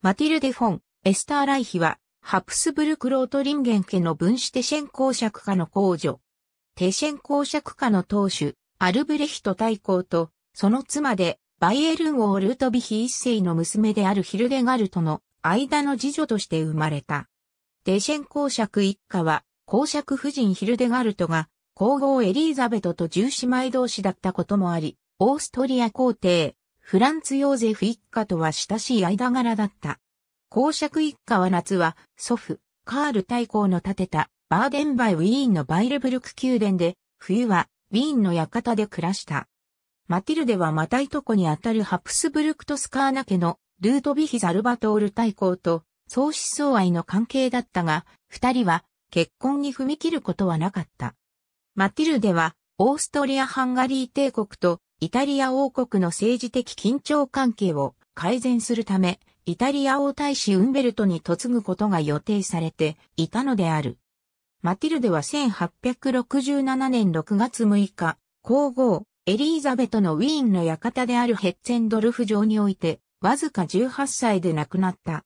マティルデ・フォン、エスター・ライヒは、ハプスブルク・ロートリンゲン家の分子テシェン公爵家の公女。テシェン公爵家の当主、アルブレヒト大公と、その妻で、バイエルン王ルートビヒ一世の娘であるヒルデガルトの間の次女として生まれた。テシェン公爵一家は、公爵夫人ヒルデガルトが、皇后エリーザベトと十姉妹同士だったこともあり、オーストリア皇帝、フランツ・ヨーゼフ一家とは親しい間柄だった。公爵一家は夏は祖父、カール大公の建てたバーデンバイ・ウィーンのバイルブルク宮殿で、冬はウィーンの館で暮らした。マティルデはまたいとこにあたるハプスブルクとスカーナ家のルートビヒ・ザルバトール大公と相思相愛の関係だったが、二人は結婚に踏み切ることはなかった。マティルデはオーストリア・ハンガリー帝国とイタリア王国の政治的緊張関係を改善するため、イタリア王大使ウンベルトに嫁ぐことが予定されていたのである。マティルデは1867年6月6日、皇后、エリーザベトのウィーンの館であるヘッツェンドルフ城において、わずか18歳で亡くなった。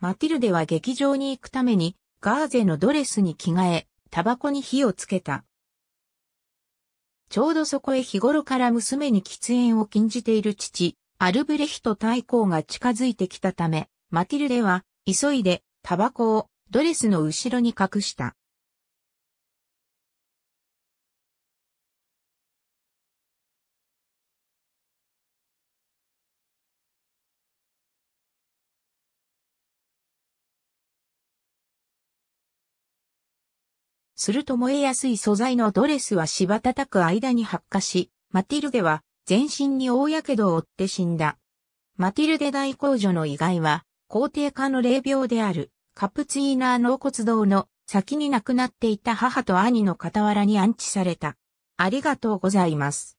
マティルデは劇場に行くために、ガーゼのドレスに着替え、タバコに火をつけた。ちょうどそこへ日頃から娘に喫煙を禁じている父、アルブレヒト大公が近づいてきたため、マティルデは、急いで、タバコを、ドレスの後ろに隠した。すると燃えやすい素材のドレスは芝叩く間に発火し、マティルデは全身に大火傷を負って死んだ。マティルデ大公女の遺骸は、皇帝家の霊廟であるカプツイーナー納骨堂の先に亡くなっていた母と兄の傍らに安置された。ありがとうございます。